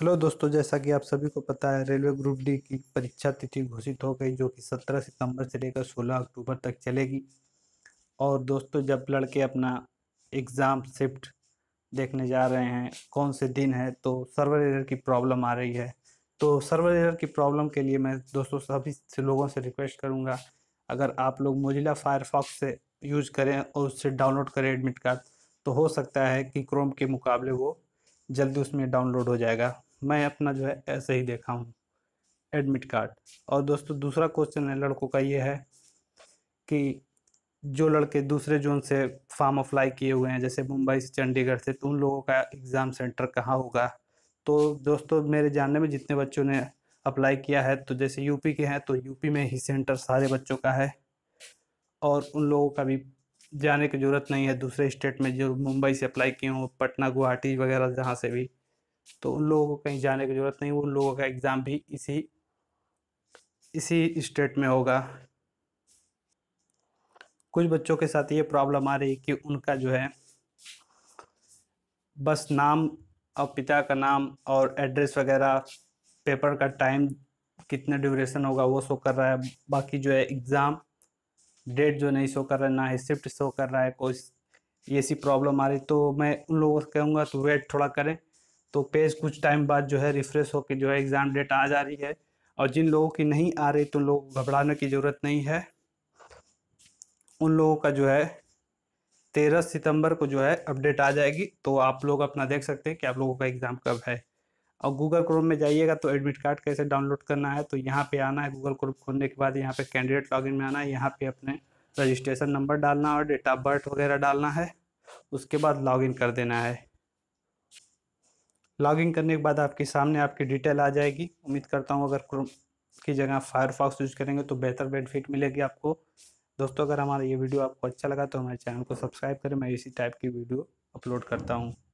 hello दोस्तों जैसा कि आप सभी को पता है रेलवे ग्रुप डी की परीक्षा तिथि घोषित हो गई जो कि 17 सितंबर से लेकर 16 अक्टूबर तक चलेगी और दोस्तों जब लड़के अपना एग्ज़ाम शिफ्ट देखने जा रहे हैं कौन से दिन है तो सर्वर एरर की प्रॉब्लम आ रही है तो सर्वर एरर की प्रॉब्लम के लिए मैं दोस्तों सभी से लोगों से रिक्वेस्ट करूँगा अगर आप लोग मोजिला फायरफॉक्स से यूज करें और उससे डाउनलोड करें एडमिट कार्ड तो हो सकता है कि क्रोम के मुकाबले वो जल्दी उसमें डाउनलोड हो जाएगा मैं अपना जो है ऐसे ही देखा हूँ एडमिट कार्ड और दोस्तों दूसरा क्वेश्चन है लड़कों का ये है कि जो लड़के दूसरे जोन से फॉर्म अप्लाई किए हुए हैं जैसे मुंबई से चंडीगढ़ से तो उन लोगों का एग्ज़ाम सेंटर कहाँ होगा तो दोस्तों मेरे जानने में जितने बच्चों ने अप्लाई किया है तो जैसे यूपी के हैं तो यूपी में ही सेंटर सारे बच्चों का है और उन लोगों का भी जाने की ज़रूरत नहीं है दूसरे स्टेट में जो मुंबई से अप्लाई किए हों पटना गुवाहाटी वगैरह जहाँ से भी तो उन लोगों को कहीं जाने की ज़रूरत नहीं उन लोगों का एग्ज़ाम भी इसी इसी स्टेट में होगा कुछ बच्चों के साथ ये प्रॉब्लम आ रही है कि उनका जो है बस नाम और पिता का नाम और एड्रेस वगैरह पेपर का टाइम कितना ड्यूरेशन होगा वो शो कर रहा है बाकी जो है एग्ज़ाम डेट जो नहीं शो कर रहा है ना ही शिफ्ट शो कर रहा है कोई ये सी प्रॉब्लम आ रही तो मैं उन लोगों से कहूँगा तो वेट थोड़ा करें तो पेज कुछ टाइम बाद जो है रिफ्रेश होकर जो है एग्ज़ाम डेट आ जा रही है और जिन लोगों की नहीं आ रही तो लोग घबराने की ज़रूरत नहीं है उन लोगों का जो है तेरह सितंबर को जो है अपडेट आ जाएगी तो आप लोग अपना देख सकते हैं कि आप लोगों का एग्ज़ाम कब है और गूगल क्रोम में जाइएगा तो एडमिट कार्ड कैसे डाउनलोड करना है तो यहाँ पे आना है गूगल क्रोम खोलने के बाद यहाँ पे कैंडिडेट लॉगिन में आना है यहाँ पे अपने रजिस्ट्रेशन नंबर डालना और डेट ऑफ बर्थ वगैरह डालना है उसके बाद लॉगिन कर देना है लॉगिन करने के बाद आपके सामने आपकी डिटेल आ जाएगी उम्मीद करता हूँ अगर क्रोम की जगह फायरफॉक्स यूज़ करेंगे तो बेहतर बेनिफिट मिलेगी आपको दोस्तों अगर हमारा ये वीडियो आपको अच्छा लगा तो हमारे चैनल को सब्सक्राइब करें मैं इसी टाइप की वीडियो अपलोड करता हूँ